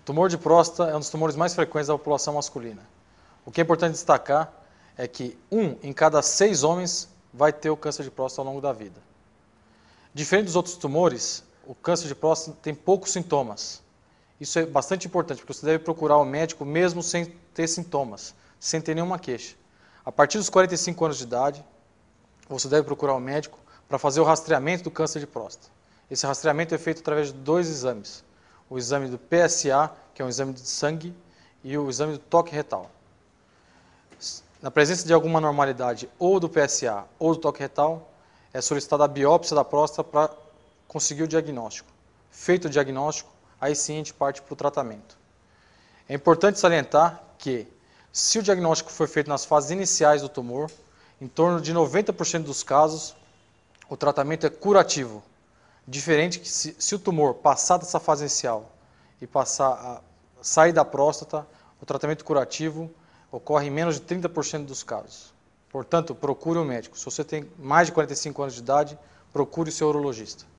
O tumor de próstata é um dos tumores mais frequentes da população masculina. O que é importante destacar é que um em cada seis homens vai ter o câncer de próstata ao longo da vida. Diferente dos outros tumores, o câncer de próstata tem poucos sintomas. Isso é bastante importante, porque você deve procurar o um médico mesmo sem ter sintomas, sem ter nenhuma queixa. A partir dos 45 anos de idade, você deve procurar o um médico para fazer o rastreamento do câncer de próstata. Esse rastreamento é feito através de dois exames o exame do PSA, que é um exame de sangue, e o exame do toque retal. Na presença de alguma anormalidade ou do PSA ou do toque retal, é solicitada a biópsia da próstata para conseguir o diagnóstico. Feito o diagnóstico, aí sim a gente parte para o tratamento. É importante salientar que, se o diagnóstico for feito nas fases iniciais do tumor, em torno de 90% dos casos, o tratamento é curativo, Diferente que se, se o tumor passar dessa fase inicial e passar a, sair da próstata, o tratamento curativo ocorre em menos de 30% dos casos. Portanto, procure um médico. Se você tem mais de 45 anos de idade, procure o seu urologista.